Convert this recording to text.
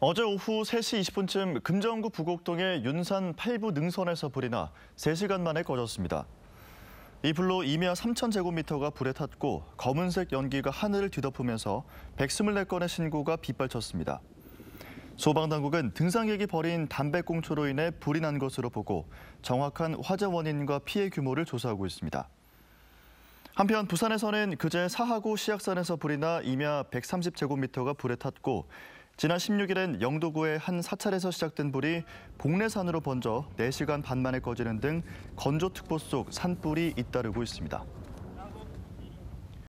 어제 오후 3시 20분쯤 금정구 부곡동의 윤산 8부 능선에서 불이 나 3시간 만에 꺼졌습니다. 이 불로 임야 3,000제곱미터가 불에 탔고 검은색 연기가 하늘을 뒤덮으면서 124건의 신고가 빗발쳤습니다. 소방당국은 등산객이 버린 담배꽁초로 인해 불이 난 것으로 보고 정확한 화재 원인과 피해 규모를 조사하고 있습니다. 한편 부산에서는 그제 사하구 시약산에서 불이 나 임야 130제곱미터가 불에 탔고 지난 16일엔 영도구의 한 사찰에서 시작된 불이 복례산으로 번져 4시간 반 만에 꺼지는 등 건조특보 속 산불이 잇따르고 있습니다.